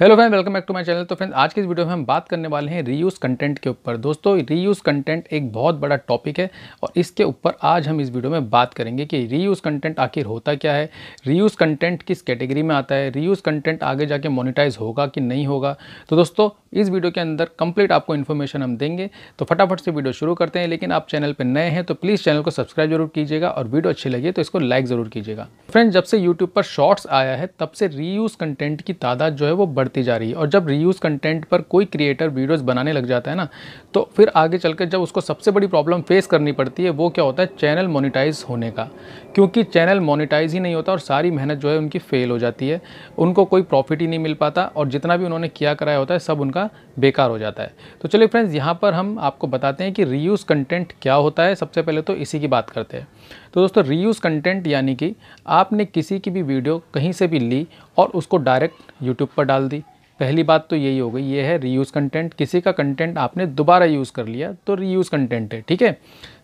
hello friend welcome back to my channel तो friend आज के इस वीडियो में हम बात करने वाले हैं रीयूज़ कंटेंट के ऊपर दोस्तों रीयूज़ कंटेंट एक बहुत बड़ा टॉपिक है और इसके ऊपर आज हम इस वीडियो में बात करेंगे कि रीयूज़ कंटेंट आखिर होता क्या है रीयूज़ कंटेंट किस कैटेगरी में आता है रीयूज़ कंटेंट आगे जाके मोनिटाइज होगा कि नहीं होगा तो दोस्तों इस वीडियो के अंदर कंप्लीट आपको इन्फॉर्मेशन हम देंगे तो फटाफट से वीडियो शुरू करते हैं लेकिन आप चैनल पर नए हैं तो प्लीज़ चैनल को सब्सक्राइब जरूर कीजिएगा और वीडियो अच्छी लगी तो इसको लाइक ज़रूर कीजिएगा फ्रेंड जब से यूट्यूब पर शॉर्ट्स आया है तब से रीयूज़ कंटेंट की तादाद जो है वो बढ़ती जा रही है और जब रीयूज़ कंटेंट पर कोई क्रिएटर वीडियोस बनाने लग जाता है ना तो फिर आगे चल जब उसको सबसे बड़ी प्रॉब्लम फेस करनी पड़ती है वो क्या होता है चैनल मोनिटाइज होने का क्योंकि चैनल मोनिटाइज ही नहीं होता और सारी मेहनत जो है उनकी फ़ेल हो जाती है उनको कोई प्रॉफिट ही नहीं मिल पाता और जितना भी उन्होंने किया कराया होता है सब उनका बेकार हो जाता है तो चलिए फ्रेंड्स यहाँ पर हम आपको बताते हैं कि रीयूज़ कंटेंट क्या होता है सबसे पहले तो इसी की बात करते हैं तो दोस्तों रीयूज़ कंटेंट यानी कि आपने किसी की भी वीडियो कहीं से भी ली और उसको डायरेक्ट यूट्यूब पर डाल दी पहली बात तो यही हो गई ये है रीयूज़ कंटेंट किसी का कंटेंट आपने दोबारा यूज़ कर लिया तो रीयूज़ कंटेंट है ठीक है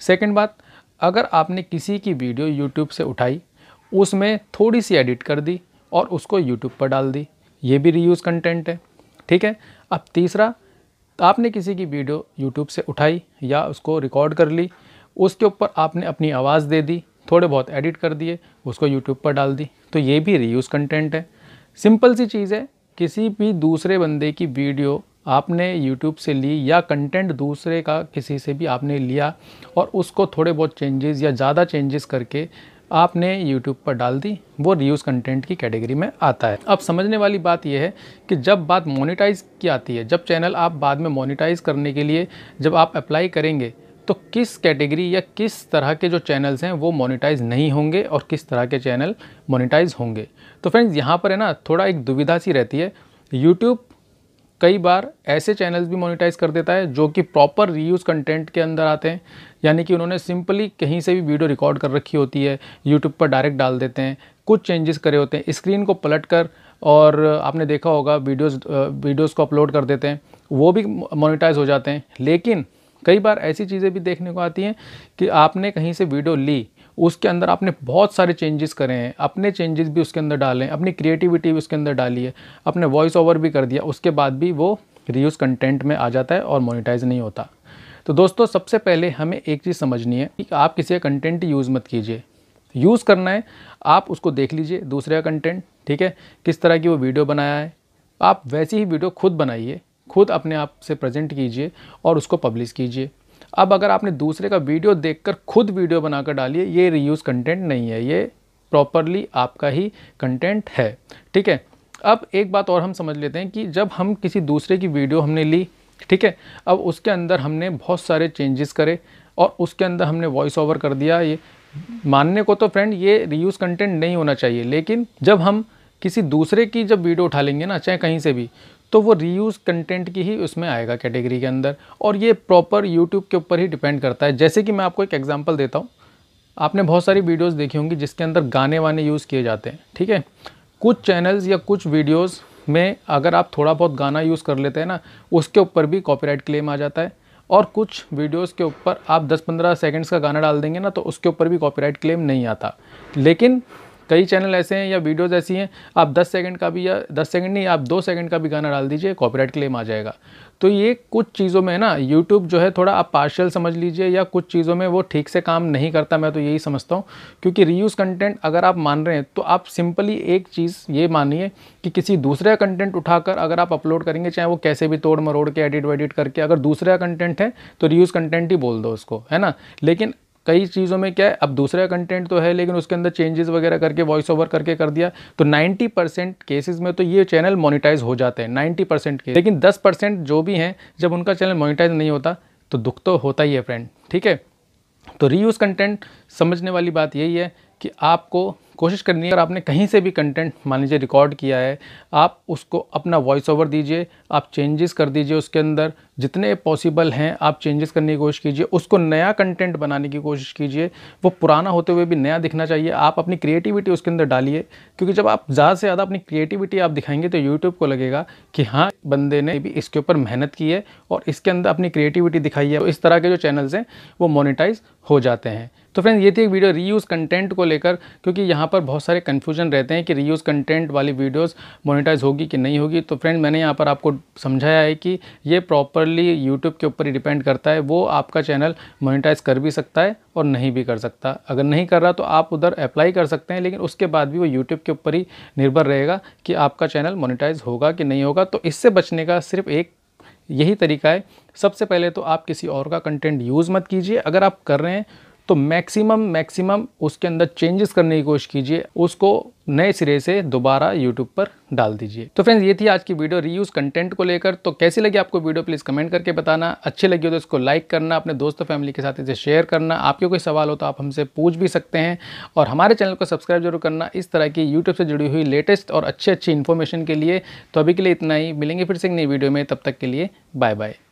सेकेंड बात अगर आपने किसी की वीडियो यूट्यूब से उठाई उसमें थोड़ी सी एडिट कर दी और उसको यूट्यूब पर डाल दी ये भी रीयूज़ कंटेंट है ठीक है अब तीसरा आपने किसी की वीडियो यूट्यूब से उठाई या उसको रिकॉर्ड कर ली उसके ऊपर आपने अपनी आवाज़ दे दी थोड़े बहुत एडिट कर दिए उसको यूट्यूब पर डाल दी तो ये भी रीयूज़ कंटेंट है सिंपल सी चीज़ है किसी भी दूसरे बंदे की वीडियो आपने यूट्यूब से ली या कंटेंट दूसरे का किसी से भी आपने लिया और उसको थोड़े बहुत चेंजेस या ज़्यादा चेंजेस करके आपने यूट्यूब पर डाल दी वो रियूज़ कंटेंट की कैटेगरी में आता है अब समझने वाली बात यह है कि जब बात मोनिटाइज की आती है जब चैनल आप बाद में मोनिटाइज करने के लिए जब आप अप्लाई करेंगे तो किस कैटेगरी या किस तरह के जो चैनल्स हैं वो मोनेटाइज नहीं होंगे और किस तरह के चैनल मोनेटाइज होंगे तो फ्रेंड्स यहाँ पर है ना थोड़ा एक दुविधा सी रहती है यूट्यूब कई बार ऐसे चैनल्स भी मोनेटाइज कर देता है जो कि प्रॉपर रीयूज़ कंटेंट के अंदर आते हैं यानी कि उन्होंने सिंपली कहीं से भी वीडियो रिकॉर्ड कर रखी होती है यूट्यूब पर डायरेक्ट डाल देते हैं कुछ चेंजेस करे होते हैं स्क्रीन को पलट कर और आपने देखा होगा वीडियोज़ वीडियोज़ को अपलोड कर देते हैं वो भी मोनिटाइज़ हो जाते हैं लेकिन कई बार ऐसी चीज़ें भी देखने को आती हैं कि आपने कहीं से वीडियो ली उसके अंदर आपने बहुत सारे चेंजेस करे हैं अपने चेंजेस भी उसके अंदर डाले हैं अपनी क्रिएटिविटी भी उसके अंदर डाली है अपने वॉइस ओवर भी कर दिया उसके बाद भी वो रियूज़ कंटेंट में आ जाता है और मोनिटाइज नहीं होता तो दोस्तों सबसे पहले हमें एक चीज़ समझनी है कि आप किसी का कंटेंट यूज़ मत कीजिए यूज़ करना है आप उसको देख लीजिए दूसरे का कंटेंट ठीक है किस तरह की वो वीडियो बनाया है आप वैसी ही वीडियो खुद बनाइए खुद अपने आप से प्रेजेंट कीजिए और उसको पब्लिश कीजिए अब अगर आपने दूसरे का वीडियो देखकर खुद वीडियो बनाकर डालिए ये रीयूज़ कंटेंट नहीं है ये प्रॉपरली आपका ही कंटेंट है ठीक है अब एक बात और हम समझ लेते हैं कि जब हम किसी दूसरे की वीडियो हमने ली ठीक है अब उसके अंदर हमने बहुत सारे चेंजेस करे और उसके अंदर हमने वॉइस ओवर कर दिया ये मानने को तो फ्रेंड ये रीयूज़ कंटेंट नहीं होना चाहिए लेकिन जब हम किसी दूसरे की जब वीडियो उठा लेंगे ना चाहे कहीं से भी तो वो रीयूज़ कंटेंट की ही उसमें आएगा कैटेगरी के अंदर और ये प्रॉपर यूट्यूब के ऊपर ही डिपेंड करता है जैसे कि मैं आपको एक एग्जांपल देता हूँ आपने बहुत सारी वीडियोस देखी होंगी जिसके अंदर गाने वाने यूज़ किए जाते हैं ठीक है कुछ चैनल्स या कुछ वीडियोस में अगर आप थोड़ा बहुत गाना यूज़ कर लेते हैं ना उसके ऊपर भी कॉपीराइट क्लेम आ जाता है और कुछ वीडियोस के ऊपर आप 10-15 सेकंड्स का गाना डाल देंगे ना तो उसके ऊपर भी कॉपीराइट क्लेम नहीं आता लेकिन कई चैनल ऐसे हैं या वीडियोज़ ऐसी हैं आप 10 सेकंड का भी या 10 सेकंड नहीं आप 2 सेकंड का भी गाना डाल दीजिए कॉपीराइट क्लेम आ जाएगा तो ये कुछ चीज़ों में ना यूट्यूब जो है थोड़ा आप पार्शल समझ लीजिए या कुछ चीज़ों में वो ठीक से काम नहीं करता मैं तो यही समझता हूँ क्योंकि रीयूज़ कंटेंट अगर आप मान रहे हैं तो आप सिंपली एक चीज़ ये मानिए कि किसी दूसरे कंटेंट उठाकर अगर आप अपलोड करेंगे चाहे वो कैसे भी तोड़ मरोड़ के एडिट वेडिट करके अगर का कंटेंट है तो रीयूज़ कंटेंट ही बोल दो उसको है ना लेकिन कई चीज़ों में क्या है अब दूसरा कंटेंट तो है लेकिन उसके अंदर चेंजेस वगैरह करके वॉइस ओवर करके कर दिया तो 90 परसेंट केसेज में तो ये चैनल मोनिटाइज हो जाते हैं 90 परसेंट के लेकिन 10 परसेंट जो भी हैं जब उनका चैनल मोनिटाइज नहीं होता तो दुख तो होता ही है फ्रेंड ठीक है तो रीयूज़ कंटेंट समझने वाली बात यही है कि आपको कोशिश करनी है अगर आपने कहीं से भी कंटेंट मान लीजिए रिकॉर्ड किया है आप उसको अपना वॉइस ओवर दीजिए आप चेंजेस कर दीजिए उसके अंदर जितने पॉसिबल हैं आप चेंजेस करने की कोशिश कीजिए उसको नया कंटेंट बनाने की कोशिश कीजिए वो पुराना होते हुए भी नया दिखना चाहिए आप अपनी क्रिएटिविटी उसके अंदर डालिए क्योंकि जब आप ज़्यादा से ज़्यादा अपनी क्रिएटिविटी आप दिखाएंगे तो यूट्यूब को लगेगा कि हाँ बंदे ने भी इसके ऊपर मेहनत की है और इसके अंदर अपनी क्रिएटिविटी दिखाई है तो इस तरह के जो चैनल्स हैं वो मोनिटाइज हो जाते हैं तो फ्रेंड्स ये थी एक वीडियो रीयूज़ कंटेंट को लेकर क्योंकि यहाँ पर बहुत सारे कन्फ्यूजन रहते हैं कि रीयूज़ कंटेंट वाली वीडियोस मोनेटाइज होगी कि नहीं होगी तो फ्रेंड मैंने यहाँ पर आपको समझाया है कि ये प्रॉपर टोटली यूट्यूब के ऊपर ही डिपेंड करता है वो आपका चैनल मोनिटाइज कर भी सकता है और नहीं भी कर सकता अगर नहीं कर रहा तो आप उधर अप्लाई कर सकते हैं लेकिन उसके बाद भी वो यूट्यूब के ऊपर ही निर्भर रहेगा कि आपका चैनल मोनिटाइज होगा कि नहीं होगा तो इससे बचने का सिर्फ एक यही तरीका है सबसे पहले तो आप किसी और का कंटेंट यूज़ मत कीजिए अगर आप कर रहे हैं तो मैक्सिमम मैक्सिमम उसके अंदर चेंजेस करने की कोशिश कीजिए उसको नए सिरे से दोबारा यूट्यूब पर डाल दीजिए तो फ्रेंड्स ये थी आज की वीडियो रीयूज़ कंटेंट को लेकर तो कैसी लगी आपको वीडियो प्लीज़ कमेंट करके बताना अच्छे लगी हो तो इसको लाइक करना अपने दोस्तों फैमिली के साथ इसे शेयर करना आपके कोई सवाल हो तो आप हमसे पूछ भी सकते हैं और हमारे चैनल को सब्सक्राइब जरूर करना इस तरह की यूट्यूब से जुड़ी हुई लेटेस्ट और अच्छी अच्छी इन्फॉर्मेशन के लिए तो अभी के लिए इतना ही मिलेंगे फिर से एक नई वीडियो में तब तक के लिए बाय बाय